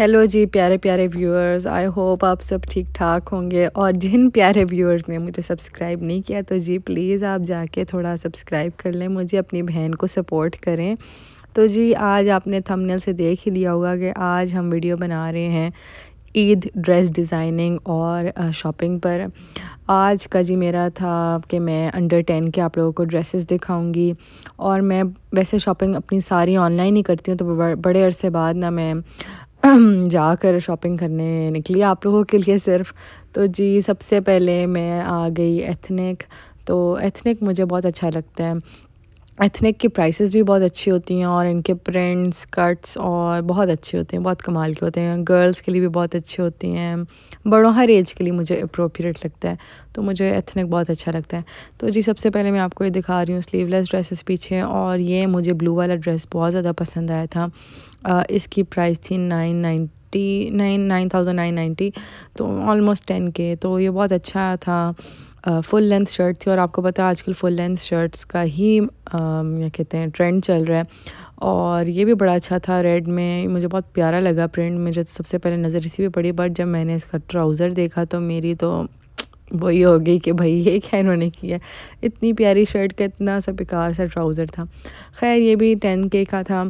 hello जी प्यारे प्यारे viewers I hope आप सब ठीक ठाक होंगे और जिन प्यारे व्यूअर्स ने मुझे सब्सक्राइब नहीं किया तो जी प्लीज़ आप जाके थोड़ा सब्सक्राइब कर लें मुझे अपनी बहन को सपोर्ट करें तो जी आज आपने थंबनेल से देख ही लिया होगा कि आज हम वीडियो बना रहे हैं ईद ड्रेस डिज़ाइनिंग और शॉपिंग पर आज का जी मेरा था कि मैं अंडर टेन के आप लोगों को ड्रेसेस दिखाऊंगी और मैं वैसे शॉपिंग अपनी सारी ऑनलाइन ही करती हूँ तो बड़े अरसे बाद ना मैं जाकर शॉपिंग करने निकली आप लोगों के लिए सिर्फ तो जी सबसे पहले मैं आ गई एथनिक तो एथनिक मुझे बहुत अच्छा लगता है एथनिक की प्राइसेस भी बहुत अच्छी होती हैं और इनके प्रिंट्स कट्स और बहुत अच्छे होते हैं बहुत कमाल के होते हैं गर्ल्स के लिए भी बहुत अच्छे होते हैं बड़ों हर एज के लिए मुझे अप्रोप्रिएट लगता है तो मुझे एथनिक बहुत अच्छा लगता है तो जी सबसे पहले मैं आपको ये दिखा रही हूँ स्लीवलेस ड्रेसेस पीछे और ये मुझे ब्लू वाला ड्रेस बहुत ज़्यादा पसंद आया था आ, इसकी प्राइस थी nine ninety nine nine thousand nine ninety तो ऑलमोस्ट टेन के तो ये बहुत अच्छा था फुल लेंथ शर्ट थी और आपको पता है आजकल फुल लेंथ शर्ट्स का ही क्या कहते हैं ट्रेंड चल रहा है और ये भी बड़ा अच्छा था रेड में मुझे बहुत प्यारा लगा प्रिंट मुझे तो सबसे पहले नज़र इसी भी पड़ी बट जब मैंने इसका ट्राउज़र देखा तो मेरी तो वही हो गई कि भाई ये क्या इन्होंने किया इतनी प्यारी शर्ट का इतना सा बेकार सा ट्राउज़र था खैर ये भी टेन के का था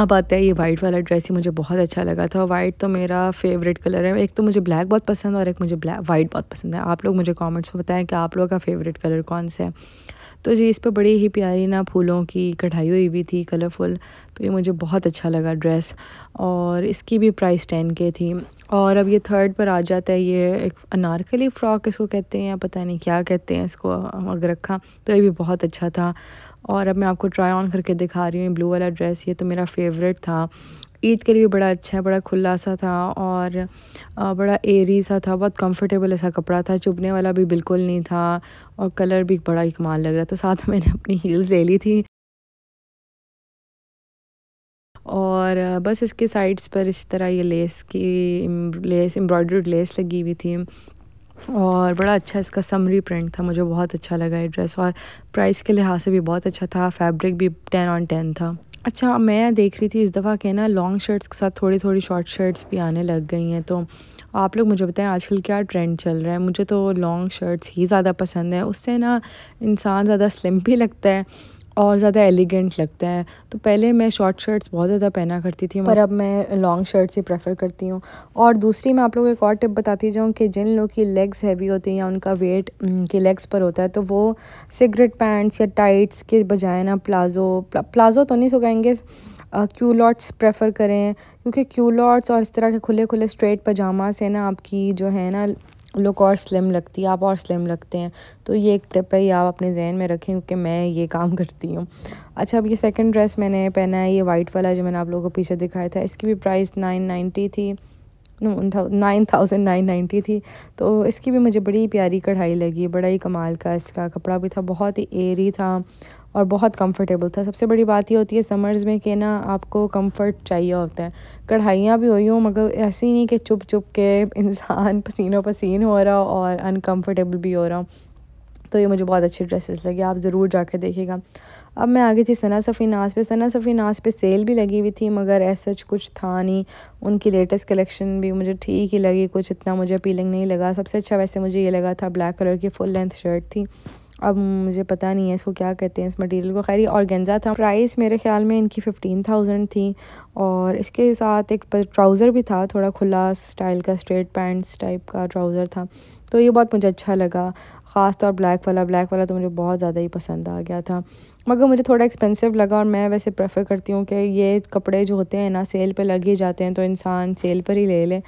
अब आता है ये वाइट वाला ड्रेस ही मुझे बहुत अच्छा लगा था वाइट तो मेरा फेवरेट कलर है एक तो मुझे ब्लैक बहुत पसंद है और एक मुझे ब्लैक वाइट बहुत पसंद है आप लोग मुझे कमेंट्स में बताएं कि आप लोगों का फेवरेट कलर कौन सा है तो जी इस पर बड़ी ही प्यारी ना फूलों की कढ़ाई हुई भी थी कलरफुल तो ये मुझे बहुत अच्छा लगा ड्रेस और इसकी भी प्राइस टेन के थी और अब ये थर्ड पर आ जाता है ये एक अनारकली फ़्रॉक इसको कहते हैं या पता नहीं क्या कहते हैं इसको अगर रखा तो ये भी बहुत अच्छा था और अब मैं आपको ट्राई ऑन करके दिखा रही हूँ ब्लू वाला ड्रेस ये तो मेरा फेवरेट था ईद के लिए भी बड़ा अच्छा है बड़ा खुला सा था और बड़ा एरी सा था बहुत कंफर्टेबल ऐसा कपड़ा था चुभने वाला भी बिल्कुल नहीं था और कलर भी बड़ा ही कमाल लग रहा था साथ में मैंने अपनी हील्स ले ली थी और बस इसके साइड्स पर इस तरह ये लेस की लेस एम्ब्रॉयड्रीड लेस लगी हुई थी और बड़ा अच्छा इसका समरी प्रिंट था मुझे बहुत अच्छा लगा ये ड्रेस और प्राइस के लिहाज से भी बहुत अच्छा था फैब्रिक भी टेन ऑन टेन था अच्छा मैं देख रही थी इस दफ़ा के ना लॉन्ग शर्ट्स के साथ थोड़ी थोड़ी शॉर्ट शर्ट्स भी आने लग गई हैं तो आप लोग मुझे बताएं आजकल क्या ट्रेंड चल रहा है मुझे तो लॉन्ग शर्ट्स ही ज़्यादा पसंद है उससे ना इंसान ज़्यादा स्लिम भी लगता है और ज़्यादा एलिगेंट लगता है तो पहले मैं शॉर्ट शर्ट्स बहुत ज़्यादा पहना करती थी पर अब मैं लॉन्ग शर्ट्स ही प्रेफर करती हूँ और दूसरी मैं आप लोगों को एक और टिप बताती जाऊँ कि जिन लोग की लेग्स हैवी होती हैं या उनका वेट के लेग्स पर होता है तो वो सिगरेट पैंट्स या टाइट्स के बजाय ना प्लाजो प्ला, प्लाजो तो नहीं सुखाएंगे क्यूलॉट्स क्यू लॉट्स प्रेफर करें क्योंकि क्यू लॉट्स और इस तरह के खुले खुले स्ट्रेट पजामा से ना आपकी जो है ना लुक और स्लिम लगती है आप और स्लिम लगते हैं तो ये एक टिप है ये आप अपने जहन में रखें क्योंकि मैं ये काम करती हूँ अच्छा अब ये सेकंड ड्रेस मैंने पहना है ये वाइट वाला जो मैंने आप लोगों को पीछे दिखाया था इसकी भी प्राइस नाइन नाइन्टी थी नाइन थाउजेंड नाइन नाइन्टी थी तो इसकी भी मुझे बड़ी प्यारी कढ़ाई लगी बड़ा ही कमाल का इसका कपड़ा भी था बहुत ही एरी था और बहुत कंफर्टेबल था सबसे बड़ी बात ये होती है समर्स में कि ना आपको कंफर्ट चाहिए होता है कढ़ाइयाँ भी हुई हों मगर ऐसी नहीं कि चुप चुप के इंसान पसीनों पसीन हो रहा हो और अनकम्फर्टेबल भी हो रहा हूँ तो ये मुझे बहुत अच्छी ड्रेसेस लगे आप ज़रूर कर देखिएगा अब मैं आ गई थी सना सफ़ी नाज पे सना सफ़ी नाज पे सेल भी लगी हुई थी मगर ऐसा कुछ था नहीं उनकी लेटेस्ट कलेक्शन भी मुझे ठीक ही लगी कुछ इतना मुझे अपीलिंग नहीं लगा सबसे अच्छा वैसे मुझे ये लगा था ब्लैक कलर की फुल लेंथ शर्ट थी अब मुझे पता नहीं है इसको क्या कहते हैं इस मटेरियल को खैर ये ऑर्गेंजा था प्राइस मेरे ख्याल में इनकी फ़िफ्टीन थाउजेंड थी और इसके साथ एक ट्राउज़र भी था थोड़ा खुला स्टाइल का स्ट्रेट पैंट्स टाइप का ट्राउज़र था तो ये बहुत मुझे अच्छा लगा ख़ास तौर ब्लैक वाला ब्लैक वाला तो मुझे बहुत ज़्यादा ही पसंद आ गया था मगर मुझे थोड़ा एक्सपेंसिव लगा और मैं वैसे प्रेफर करती हूँ कि ये कपड़े जो होते हैं ना सेल पर लग ही जाते हैं तो इंसान सेल पर ही ले लें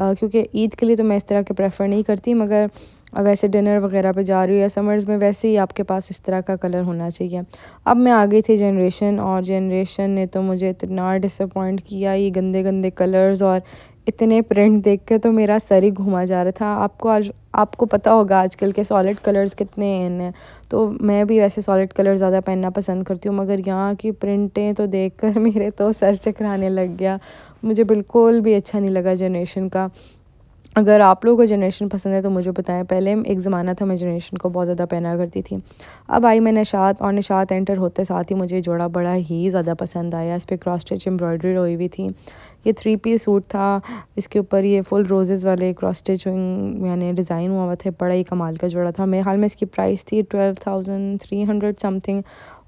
क्योंकि ईद के लिए तो मैं इस तरह के प्रेफर नहीं करती मगर अब वैसे डिनर वगैरह पे जा रही हो या समर्स में वैसे ही आपके पास इस तरह का कलर होना चाहिए अब मैं आ गई थी जनरेशन और जनरेशन ने तो मुझे इतना डिसअपॉइंट किया ये गंदे गंदे कलर्स और इतने प्रिंट देख के तो मेरा सर ही घुमा जा रहा था आपको आज आपको पता होगा आजकल के सॉलिड कलर्स कितने इन हैं तो मैं भी वैसे सॉलिड कलर ज़्यादा पहनना पसंद करती हूँ मगर यहाँ की प्रिंटें तो देख कर मेरे तो सर चकराने लग गया मुझे बिल्कुल भी अच्छा नहीं लगा जनरेशन का अगर आप लोगों को जनरेशन पसंद है तो मुझे बताएं पहले एक ज़माना था मैं जनरेशन को बहुत ज़्यादा पहना करती थी अब आई मैं निशात और निशात एंटर होते साथ ही मुझे जोड़ा बड़ा ही ज़्यादा पसंद आया इस पर क्रॉस स्टिच एम्ब्रॉयडरी हुई हुई थी ये थ्री पीस सूट था इसके ऊपर ये फुल रोजेज़ वाले क्रॉस स्टिचिंग यानी डिज़ाइन हुआ हुआ थे बड़ा ही कमाल का जोड़ा था मेरे हाल में इसकी प्राइस थी twelve thousand three hundred something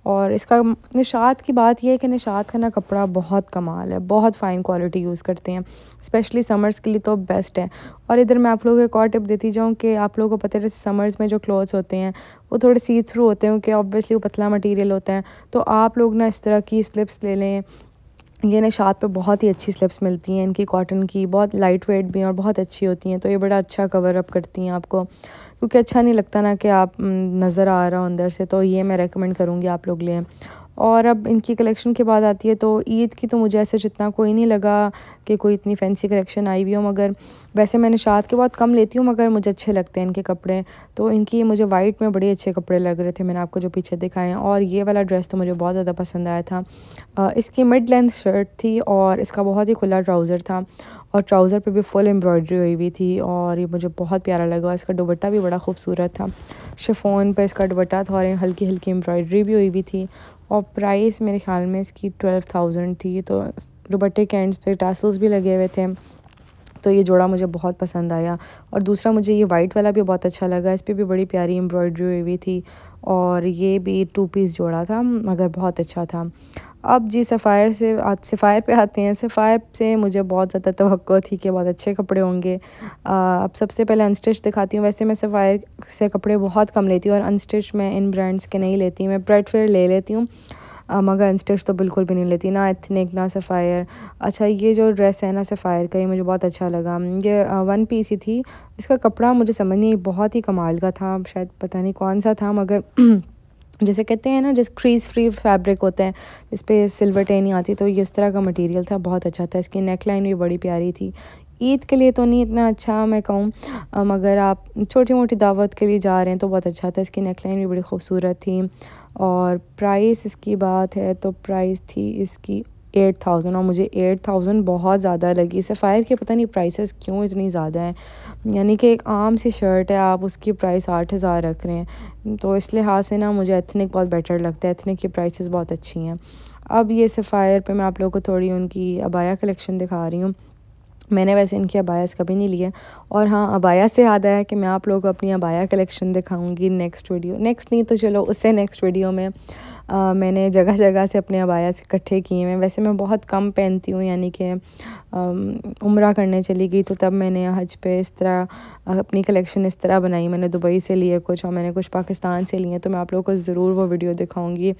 और इसका निशात की बात यह है कि निशात का ना कपड़ा बहुत कमाल है बहुत फ़ाइन क्वालिटी यूज़ करते हैं स्पेशली समर्स के लिए तो बेस्ट है और इधर मैं आप लोगों को एक और टिप देती जाऊँ कि आप लोगों को पता है समर्स में जो क्लोथ्स होते हैं वो थोड़े सी थ्रू होते हैं कि ऑब्वियसली वो पतला मटेरियल होता है तो आप लोग ना इस तरह की स्लिप्स ले लें ये निशात पे बहुत ही अच्छी स्लिप्स मिलती हैं इनकी कॉटन की बहुत लाइट वेट भी हैं और बहुत अच्छी होती हैं तो ये बड़ा अच्छा कवर अप करती हैं आपको क्योंकि अच्छा नहीं लगता ना कि आप नज़र आ रहा हो अंदर से तो ये मैं रेकमेंड करूँगी आप लोग लें और अब इनकी कलेक्शन के बाद आती है तो ईद की तो मुझे ऐसे जितना कोई नहीं लगा कि कोई इतनी फैंसी कलेक्शन आई हुई हो मगर वैसे मैंने शाद के बाद कम लेती हूँ मगर मुझे अच्छे लगते हैं इनके कपड़े तो इनकी मुझे वाइट में बड़े अच्छे कपड़े लग रहे थे मैंने आपको जो पीछे दिखाए हैं और ये वाला ड्रेस तो मुझे बहुत ज़्यादा पसंद आया था इसकी मिड लेंथ शर्ट थी और इसका बहुत ही खुला ट्राउज़र था और ट्राउज़र पर भी फुल एम्ब्रॉयडरी हुई हुई थी और ये मुझे बहुत प्यारा लगा इसका दुबट्टा भी बड़ा खूबसूरत था शिफोन पर इसका दुबट्टा था और हल्की हल्की एम्ब्रॉयडरी भी हुई हुई थी और प्राइस मेरे ख्याल में इसकी ट्वेल्व थाउजेंड थी तो दुपट्टे के एंड्स पे टासल्स भी लगे हुए थे तो ये जोड़ा मुझे बहुत पसंद आया और दूसरा मुझे ये वाइट वाला भी बहुत अच्छा लगा इस पर भी बड़ी प्यारी एम्ब्रॉयडरी हुई हुई थी और ये भी टू पीस जोड़ा था मगर बहुत अच्छा था अब जी सफ़ायर से सफ़ायर पे आते हैं सफ़ायर से मुझे बहुत ज़्यादा तो थी कि बहुत अच्छे कपड़े होंगे अब सबसे पहले अनस्टिच दिखाती हूँ वैसे मैं सफ़ायर से कपड़े बहुत कम लेती हूँ और अनस्टिच मैं इन ब्रांड्स के नहीं लेती मैं ब्रेड फेयर ले लेती हूँ मगर इंस्टिक्स तो बिल्कुल भी नहीं लेती ना एथनिक ना सफ़ायर अच्छा ये जो ड्रेस है ना सफ़ायर का ये मुझे बहुत अच्छा लगा ये वन पीस ही थी इसका कपड़ा मुझे समझ नहीं बहुत ही कमाल का था शायद पता नहीं कौन सा था मगर जैसे कहते हैं ना जिस क्रीज फ्री फैब्रिक होते हैं जिस पर सिल्वर टेन ही आती तो ये इस तरह का मटेरियल था बहुत अच्छा था इसकी नेक लाइन भी बड़ी प्यारी थी ईद के लिए तो नहीं इतना अच्छा मैं कहूँ मगर आप छोटी मोटी दावत के लिए जा रहे हैं तो बहुत अच्छा था इसकी नेकलाइन भी बड़ी खूबसूरत थी और प्राइस इसकी बात है तो प्राइस थी इसकी एट थाउजेंड और मुझे एट थाउजेंड बहुत ज़्यादा लगी सफ़ायर के पता नहीं प्राइसेस क्यों इतनी ज़्यादा हैं यानी कि एक आम सी शर्ट है आप उसकी प्राइस आठ हज़ार रख रहे हैं तो इस लिहाज से ना मुझे एथनिक बहुत बेटर लगता है एथनिक की प्राइसेस बहुत अच्छी हैं अब ये सफ़ायर पे मैं आप लोगों को थोड़ी उनकी अबाया कलेक्शन दिखा रही हूँ मैंने वैसे इनके अबायास कभी नहीं लिए और हाँ अबाया से याद आया कि मैं आप लोगों को अपनी अबाया कलेक्शन दिखाऊंगी नेक्स्ट वीडियो नेक्स्ट नहीं तो चलो उससे नेक्स्ट वीडियो में आ, मैंने जगह जगह से अपने अबायास इकट्ठे किए हैं वैसे मैं बहुत कम पहनती हूँ यानी कि उम्र करने चली गई तो तब मैंने हज पे इस तरह अपनी कलेक्शन इस तरह बनाई मैंने दुबई से लिए कुछ और मैंने कुछ पाकिस्तान से लिए तो मैं आप लोगों को ज़रूर वो वीडियो दिखाऊँगी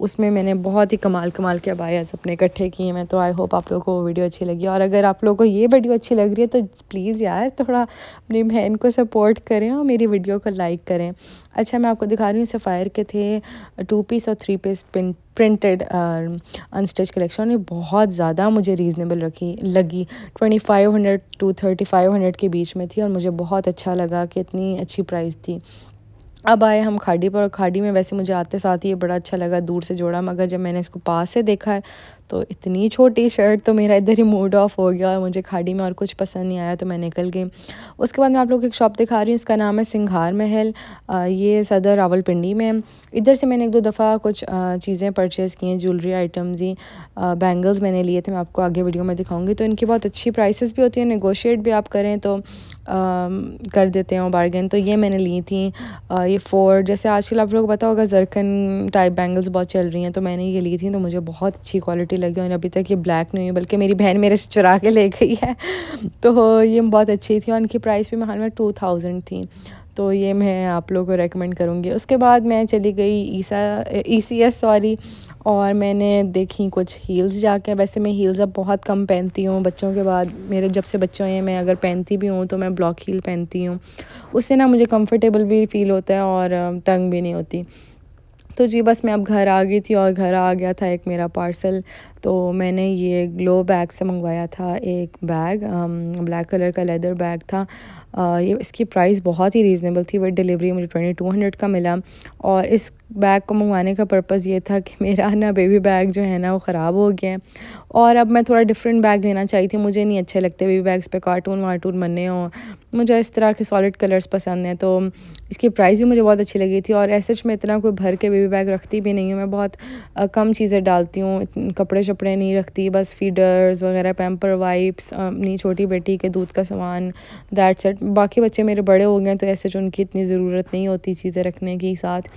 उसमें मैंने बहुत ही कमाल कमाल के अबायास अपने इकट्ठे किए हैं मैं तो आई होप आप लोग को वो वीडियो अच्छी लगी और अगर आप लोग को ये ये वीडियो अच्छी लग रही है तो प्लीज़ यार थोड़ा अपनी बहन को सपोर्ट करें और मेरी वीडियो को लाइक करें अच्छा मैं आपको दिखा रही हूँ सफ़ायर के थे टू पीस और three piece print printed unstitch collection ये बहुत ज़्यादा मुझे रीज़नेबल रखी लगी twenty five hundred two thirty five hundred के बीच में थी और मुझे बहुत अच्छा लगा कि इतनी अच्छी प्राइस थी अब आए हम खाड़ी पर और खाड़ी में वैसे मुझे आते साथ ही ये बड़ा अच्छा लगा दूर से जोड़ा मगर जब मैंने इसको पास से देखा है तो इतनी छोटी शर्ट तो मेरा इधर ही मूड ऑफ हो गया और मुझे खाड़ी में और कुछ पसंद नहीं आया तो मैं निकल गई उसके बाद मैं आप लोग को एक शॉप दिखा रही हूँ इसका नाम है सिंघार महल ये सदर रावलपिंडी में इधर से मैंने एक दो दफ़ा कुछ चीज़ें परचेज़ की हैं ज्वेलरी आइटम्स ही बैंगल्स मैंने लिए थे मैं आपको आगे वीडियो में दिखाऊँगी तो इनकी बहुत अच्छी प्राइसेस भी होती हैं नगोशिएट भी आप करें तो आ, कर देते हैं बार्गेन तो ये मैंने ली थी आ, ये फोर जैसे आजकल आप लोग पता होगा जरकन टाइप बैंगल्स बहुत चल रही हैं तो मैंने ये ली थी तो मुझे बहुत अच्छी क्वालिटी छोटी लगी और अभी तक ये ब्लैक नहीं हुई बल्कि मेरी बहन मेरे से चुरा के ले गई है तो ये बहुत अच्छी थी और इनकी प्राइस भी महान में टू थाउजेंड थी तो ये मैं आप लोगों को रेकमेंड करूँगी उसके बाद मैं चली गई ईसा ई सी एस सॉरी और मैंने देखी कुछ हील्स जाके वैसे मैं हील्स अब बहुत कम पहनती हूँ बच्चों के बाद मेरे जब से बच्चे हैं मैं अगर पहनती भी हूँ तो मैं ब्लॉक हील पहनती हूँ उससे ना मुझे कंफर्टेबल भी फील होता है और तंग भी नहीं होती तो जी बस मैं अब घर आ गई थी और घर आ गया था एक मेरा पार्सल तो मैंने ये ग्लो बैग से मंगवाया था एक बैग ब्लैक कलर का लेदर बैग था आ, ये इसकी प्राइस बहुत ही रीज़नेबल थी बट डिलीवरी मुझे ट्वेंटी टू हंड्रेड का मिला और इस बैग को मंगवाने का पर्पज़ ये था कि मेरा ना बेबी बैग जो है ना वो ख़राब हो गया है और अब मैं थोड़ा डिफरेंट बैग लेना चाहिए थी मुझे नहीं अच्छे लगते बेबी बैग्स पे कार्टून वार्टून बनने हों मुझे इस तरह के सॉलिड कलर्स पसंद हैं तो इसकी प्राइस भी मुझे बहुत अच्छी लगी थी और ऐसे में इतना कोई भर के बेबी बैग रखती भी नहीं हूँ मैं बहुत कम चीज़ें डालती हूँ कपड़े कपड़े नहीं रखती बस फीडर्स वगैरह पैम्पर वाइप्स अपनी छोटी बेटी के दूध का सामान दैट सेट बाकी बच्चे मेरे बड़े हो गए तो ऐसे जो उनकी इतनी ज़रूरत नहीं होती चीज़ें रखने की साथ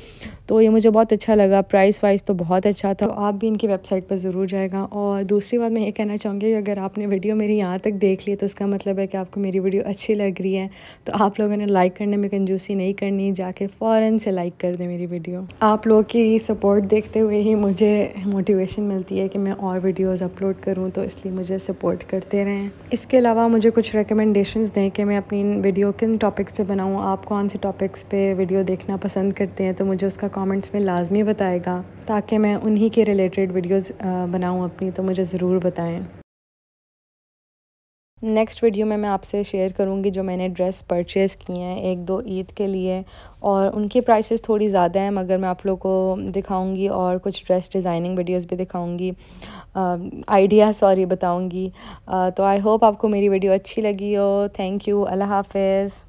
तो ये मुझे बहुत अच्छा लगा प्राइस वाइज तो बहुत अच्छा था तो आप भी इनकी वेबसाइट पर ज़रूर जाएगा और दूसरी बात मैं ये कहना चाहूँगी अगर आपने वीडियो मेरी यहाँ तक देख ली तो इसका मतलब है कि आपको मेरी वीडियो अच्छी लग रही है तो आप लोगों ने लाइक करने में कंजूसी नहीं करनी जाके फ़ौर से लाइक कर दें मेरी वीडियो आप लोग की सपोर्ट देखते हुए ही मुझे मोटिवेशन मिलती है कि मैं और वीडियोस अपलोड करूं तो इसलिए मुझे सपोर्ट करते रहें इसके अलावा मुझे कुछ रिकमेंडेशंस दें कि मैं अपनी वीडियो किन टॉपिक्स पे बनाऊं आप कौन से टॉपिक्स पे वीडियो देखना पसंद करते हैं तो मुझे उसका कमेंट्स में लाजमी बताएगा ताकि मैं उन्हीं के रिलेटेड वीडियोज़ बनाऊँ अपनी तो मुझे ज़रूर बताएँ नेक्स्ट वीडियो में मैं आपसे शेयर करूँगी जो मैंने ड्रेस परचेज़ किए हैं एक दो ईद के लिए और उनकी प्राइसेस थोड़ी ज़्यादा हैं मगर मैं आप लोगों को दिखाऊंगी और कुछ ड्रेस डिज़ाइनिंग वीडियोस भी दिखाऊंगी आइडिया सॉरी बताऊंगी तो आई होप आपको मेरी वीडियो अच्छी लगी हो थैंक यू अल्लाह हाफिज़